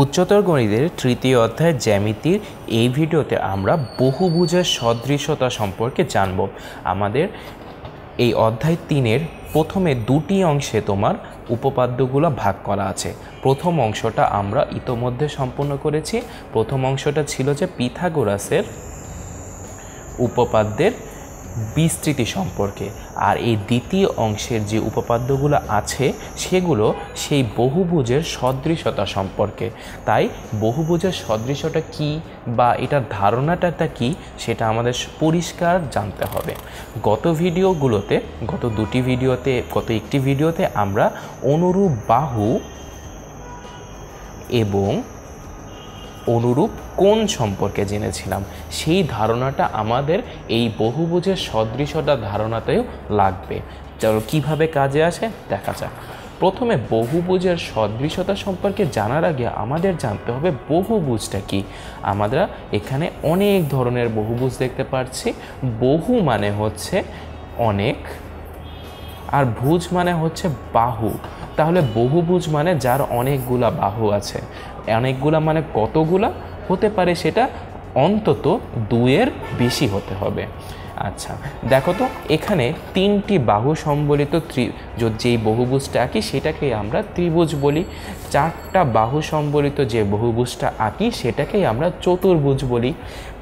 উচ্চতর গণিতের তৃতীয় অধ্যায় জ্যামিতির এই ভিডিওতে আমরা বহুভুজের সদৃশতা সম্পর্কে জানব আমাদের এই অধ্যায় তিনের প্রথমে দুটি অংশে তোমার উপপাদ্যগুলো ভাগ করা আছে প্রথম অংশটা আমরা ইতোমধ্যে সম্পন্ন করেছি প্রথম অংশটা ছিল যে পিথাগোরাসের উপপাদ্যের বিস্তৃতি সম্পর্কে আর এই দ্বিতীয় অংশের যে উপপাদ্যগুলো আছে সেগুলো সেই বহুভুজের সদৃশতা সম্পর্কে তাই বহুভুজের সদৃশটা কি বা এটার ধারণাটা কি সেটা আমাদের পরিষ্কার জানতে হবে গত ভিডিওগুলোতে গত দুটি ভিডিওতে গত একটি ভিডিওতে আমরা অনুরূপ বাহু এবং অনুরূপ কোন সম্পর্কে জেনেছিলাম সেই ধারণাটা আমাদের এই বহুভুজের সদৃশতা ধারণাতেও লাগবে চলো কীভাবে কাজে আসে দেখা যাক প্রথমে বহুভুজের সদৃশতা সম্পর্কে জানার আগে আমাদের জানতে হবে বহুভুজটা কি আমরা এখানে অনেক ধরনের বহুভুজ দেখতে পাচ্ছি বহু মানে হচ্ছে অনেক আর ভুজ মানে হচ্ছে বাহু তাহলে বহুভুজ মানে যার অনেকগুলা বাহু আছে অনেকগুলা মানে কতগুলা হতে পারে সেটা অন্তত দুয়ের বেশি হতে হবে আচ্ছা দেখো তো এখানে তিনটি বাহু সম্বলিত ত্রি যেই বহুভুজটা আঁকি সেটাকেই আমরা ত্রিভুজ বলি চারটা বাহু সম্বলিত যে বহুভুজটা আঁকি সেটাকেই আমরা চতুর্ভুজ বলি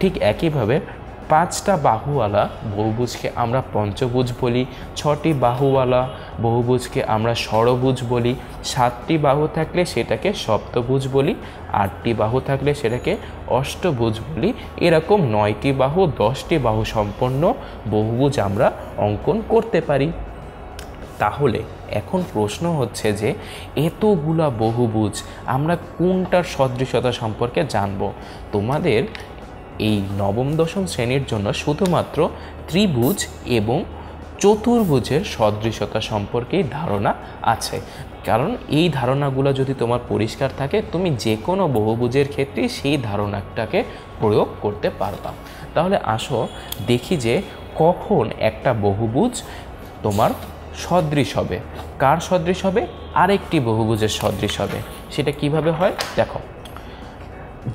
ঠিক একইভাবে পাঁচটা বাহুওয়ালা বহুভুজকে আমরা পঞ্চভুজ বলি ছটি বাহুওয়ালা বহুভুজকে আমরা ষড়ভুজ বলি সাতটি বাহু থাকলে সেটাকে সপ্তভুজ বলি আটটি বাহু থাকলে সেটাকে অষ্টভুজ বলি এরকম নয়টি বাহু দশটি বাহু সম্পন্ন বহুভুজ আমরা অঙ্কন করতে পারি তাহলে এখন প্রশ্ন হচ্ছে যে এতগুলা বহুভুজ আমরা কোনটার সদৃশতা সম্পর্কে জানব তোমাদের এই নবম দশম শ্রেণীর জন্য শুধুমাত্র ত্রিভুজ এবং চতুর্ভুজের সদৃশতা সম্পর্কে ধারণা আছে কারণ এই ধারণাগুলো যদি তোমার পরিষ্কার থাকে তুমি যে কোনো বহুভুজের ক্ষেত্রে সেই ধারণাটাকে প্রয়োগ করতে পারতাম তাহলে আসো দেখি যে কখন একটা বহুভুজ তোমার সদৃশ হবে কার সদৃশ হবে আরেকটি বহুভুজের সদৃশ হবে সেটা কিভাবে হয় দেখো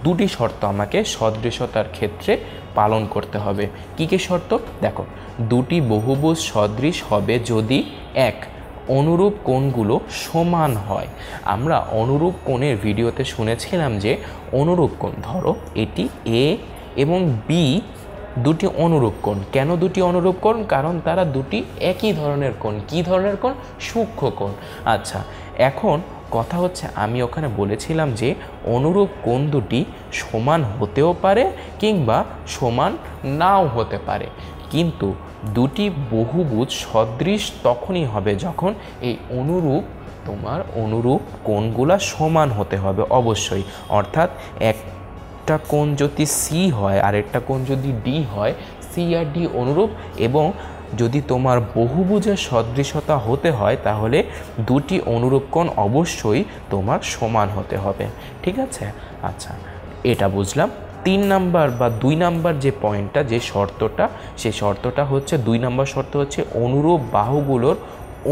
দুটি শর্ত আমাকে সদৃশতার ক্ষেত্রে পালন করতে হবে কী কী শর্ত দেখো দুটি বহুভুজ সদৃশ হবে যদি এক অনুরূপ কোণগুলো সমান হয় আমরা অনুরূপ কোণের ভিডিওতে শুনেছিলাম যে অনুরূপ কোণ ধরো এটি এ এবং বি দুটি অনুরূপ কোণ কেন দুটি অনুরূপ কোণ কারণ তারা দুটি একই ধরনের কোণ কী ধরনের কোণ সূক্ষ্ম কোণ আচ্ছা এখন কথা হচ্ছে আমি ওখানে বলেছিলাম যে অনুরূপ কোণ দুটি সমান হতেও পারে কিংবা সমান নাও হতে পারে কিন্তু দুটি বহুভুজ সদৃশ তখনই হবে যখন এই অনুরূপ তোমার অনুরূপ কোনগুলা সমান হতে হবে অবশ্যই অর্থাৎ একটা কোণ যদি সি হয় আর একটা কোণ যদি ডি হয় সি আর ডি অনুরূপ এবং যদি তোমার বহুভুজের সদৃশতা হতে হয় তাহলে দুটি অনুরূপকণ অবশ্যই তোমার সমান হতে হবে ঠিক আছে আচ্ছা এটা বুঝলাম তিন নাম্বার বা দুই নাম্বার যে পয়েন্টটা যে শর্তটা সেই শর্তটা হচ্ছে দুই নাম্বার শর্ত হচ্ছে অনুরূপ বাহুগুলোর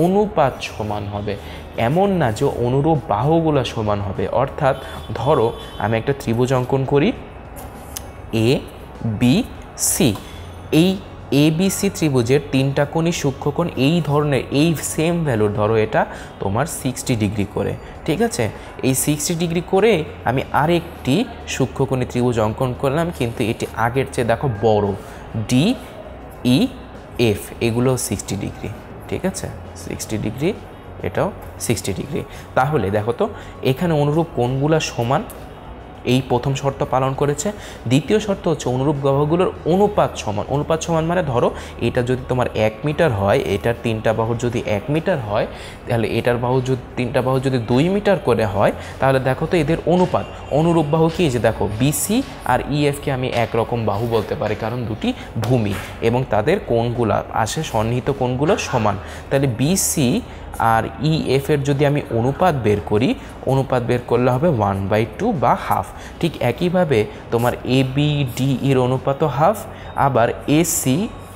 অনুপাত সমান হবে এমন না যে অনুরূপ বাহুগুলো সমান হবে অর্থাৎ ধরো আমি একটা ত্রিভুজ অঙ্কন করি এ বি সি এই এবিসি ত্রিভুজের তিনটা কোণই সূক্ষ্মকোণ এই ধরনের এই সেম ভ্যালুর ধরো এটা তোমার সিক্সটি ডিগ্রি করে ঠিক আছে এই সিক্সটি ডিগ্রি করে আমি আরেকটি সূক্ষ্মকোণী ত্রিভুজ অঙ্কন করলাম কিন্তু এটি আগের চেয়ে দেখো বড় ডি ই এফ এগুলো সিক্সটি ডিগ্রি ঠিক আছে সিক্সটি ডিগ্রি এটাও সিক্সটি ডিগ্রি তাহলে দেখো তো এখানে অনুরূপ কোণগুলো সমান এই প্রথম শর্ত পালন করেছে দ্বিতীয় শর্ত হচ্ছে অনুরূপ গ্রহগুলোর অনুপাত সমান অনুপাত সমান মানে ধরো এটা যদি তোমার এক মিটার হয় এটার তিনটা বাহুর যদি এক মিটার হয় তাহলে এটার বাহু যদি তিনটা বাহু যদি দুই মিটার করে হয় তাহলে দেখো তো এদের অনুপাত অনুরূপ বাহু কি যে দেখো বিসি আর ইএফকে e আমি একরকম বাহু বলতে পারি কারণ দুটি ভূমি এবং তাদের কোনগুলো আসে সন্নিহিত কোণগুলো সমান তাহলে বিসি আর ইএফ e এর যদি আমি অনুপাত বের করি অনুপাত বের করলে হবে ওয়ান বাই টু বা হাফ ঠিক একইভাবে তোমার এ বি ডি এর অনুপাতও হাফ আবার এসি সি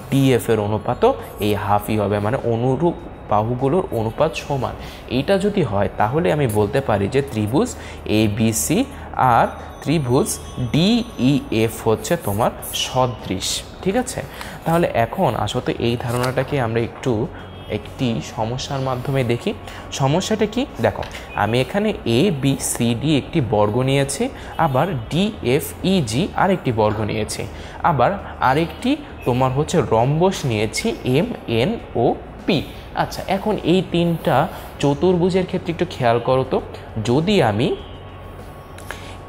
ডিএফের অনুপাতও এই হাফই হবে মানে অনুরূপ বাহুগুলোর অনুপাত সমান এইটা যদি হয় তাহলে আমি বলতে পারি যে ত্রিভুজ এ বি সি আর ত্রিভুজ এফ e, হচ্ছে তোমার সদৃশ ঠিক আছে তাহলে এখন আসলে এই ধারণাটাকে আমরা একটু একটি সমস্যার মাধ্যমে দেখি সমস্যাটা কি দেখো আমি এখানে এ বি সি ডি একটি বর্গ নিয়েছি আবার ডি এফ ই জি আরেকটি বর্গ নিয়েছি আবার আরেকটি তোমার হচ্ছে রম্বস নিয়েছি এম এন ও পি আচ্ছা এখন এই তিনটা চতুর্ভুজের ক্ষেত্রে একটু খেয়াল করো তো যদি আমি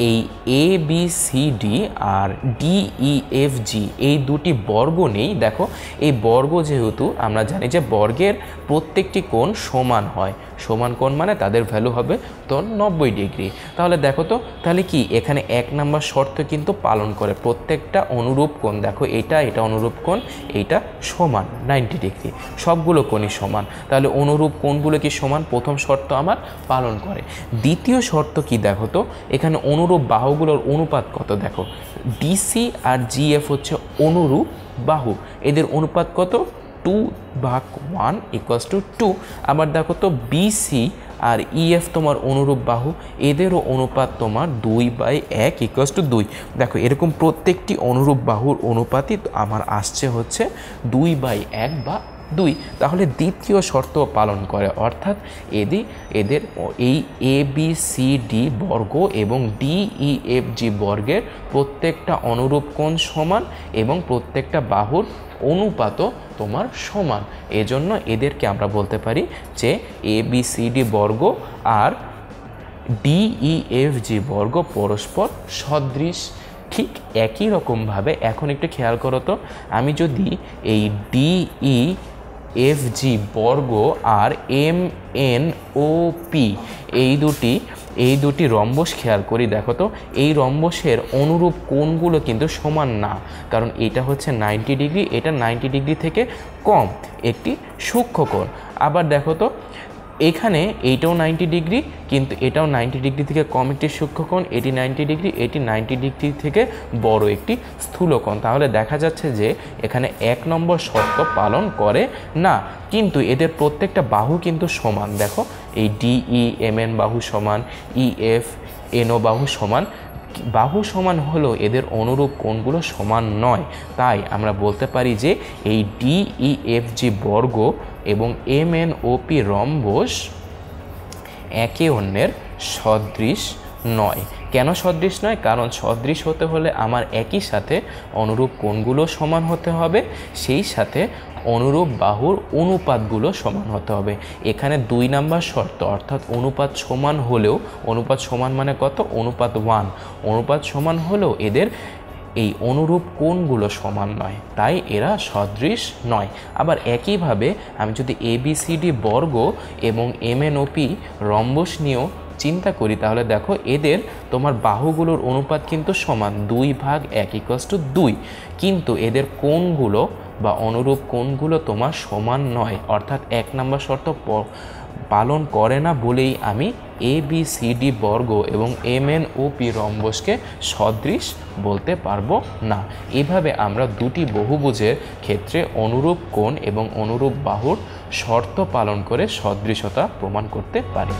এই এ বি সি ডি আর ডি ই এফ জি এই দুটি বর্গ নেই দেখো এই বর্গ যেহেতু আমরা জানি যে বর্গের প্রত্যেকটি কোণ সমান হয় সমান কোণ মানে তাদের ভ্যালু হবে তো নব্বই ডিগ্রি তাহলে দেখো তো তাহলে কি এখানে এক নম্বর শর্ত কিন্তু পালন করে প্রত্যেকটা অনুরূপ কোণ দেখো এটা এটা অনুরূপ কোণ এইটা সমান নাইনটি ডিগ্রি সবগুলো কোণই সমান তাহলে অনুরূপ কোণগুলো কি সমান প্রথম শর্ত আমার পালন করে দ্বিতীয় শর্ত কি দেখো তো এখানে অনুরূপ অনুরূপ বাহুগুলোর অনুপাত কত দেখো ডিসি আর জিএফ হচ্ছে অনুরূপ বাহু এদের অনুপাত কত টু ভাগ ওয়ান ইকুয়াস টু টু আবার দেখো তো বিসি আর ইএফ e তোমার অনুরূপ বাহু এদেরও অনুপাত তোমার দুই বাই এক ইকুয়াস টু দুই দেখো এরকম প্রত্যেকটি অনুরূপ বাহুর অনুপাতই আমার আসছে হচ্ছে দুই বাই এক বা দুই তাহলে দ্বিতীয় শর্ত পালন করে অর্থাৎ এদি এদের এই এ বি সি ডি বর্গ এবং ডি ই এফ জি বর্গের প্রত্যেকটা অনুরূপ কোণ সমান এবং প্রত্যেকটা বাহুর অনুপাতও তোমার সমান এজন্য এদেরকে আমরা বলতে পারি যে এ বি সি ডি বর্গ আর জি বর্গ পরস্পর সদৃশ ঠিক একই রকমভাবে এখন একটু খেয়াল করো তো আমি যদি এই ডিই এফ জি বর্গ আর এম এন ও পি এই দুটি এই দুটি রম্বস খেয়াল করি দেখো তো এই রম্বসের অনুরূপ কোণগুলো কিন্তু সমান না কারণ এটা হচ্ছে নাইনটি ডিগ্রি এটা নাইনটি ডিগ্রি থেকে কম একটি সূক্ষ্ম কোণ আবার দেখো তো এখানে এইটাও নাইনটি ডিগ্রি কিন্তু এটাও নাইনটি ডিগ্রি থেকে কম একটি সূক্ষ্মকোণ এটি নাইনটি ডিগ্রি এটি নাইনটি ডিগ্রি থেকে বড় একটি স্থূলকোণ তাহলে দেখা যাচ্ছে যে এখানে এক নম্বর শর্ত পালন করে না কিন্তু এদের প্রত্যেকটা বাহু কিন্তু সমান দেখো এই ডিই এম এন বাহু সমান ই এফ এনও বাহু সমান বাহু সমান হলো এদের অনুরূপ কোণগুলো সমান নয় তাই আমরা বলতে পারি যে এই ডিই এফ জি বর্গ এবং এম এন ওপি রম্বস একে অন্যের সদৃশ নয় কেন সদৃশ নয় কারণ সদৃশ হতে হলে আমার একই সাথে অনুরূপ কোণগুলো সমান হতে হবে সেই সাথে অনুরূপ বাহুর অনুপাতগুলো সমান হতে হবে এখানে দুই নাম্বার শর্ত অর্থাৎ অনুপাত সমান হলেও অনুপাত সমান মানে কত অনুপাত ওয়ান অনুপাত সমান হলেও এদের এই অনুরূপ কোণগুলো সমান নয় তাই এরা সদৃশ নয় আবার একইভাবে আমি যদি এবিসিডি বর্গ এবং এমএনওপি রম্বস নিয়েও চিন্তা করি তাহলে দেখো এদের তোমার বাহুগুলোর অনুপাত কিন্তু সমান দুই ভাগ এক ইকস টু দুই কিন্তু এদের কোণগুলো বা অনুরূপ কোণগুলো তোমার সমান নয় অর্থাৎ এক নম্বর শর্ত পালন করে না বলেই আমি এ বি সি ডি বর্গ এবং এম এন ও পি রম্বসকে সদৃশ বলতে পারবো না এভাবে আমরা দুটি বহুভুজের ক্ষেত্রে অনুরূপ কোণ এবং অনুরূপ বাহুর শর্ত পালন করে সদৃশতা প্রমাণ করতে পারি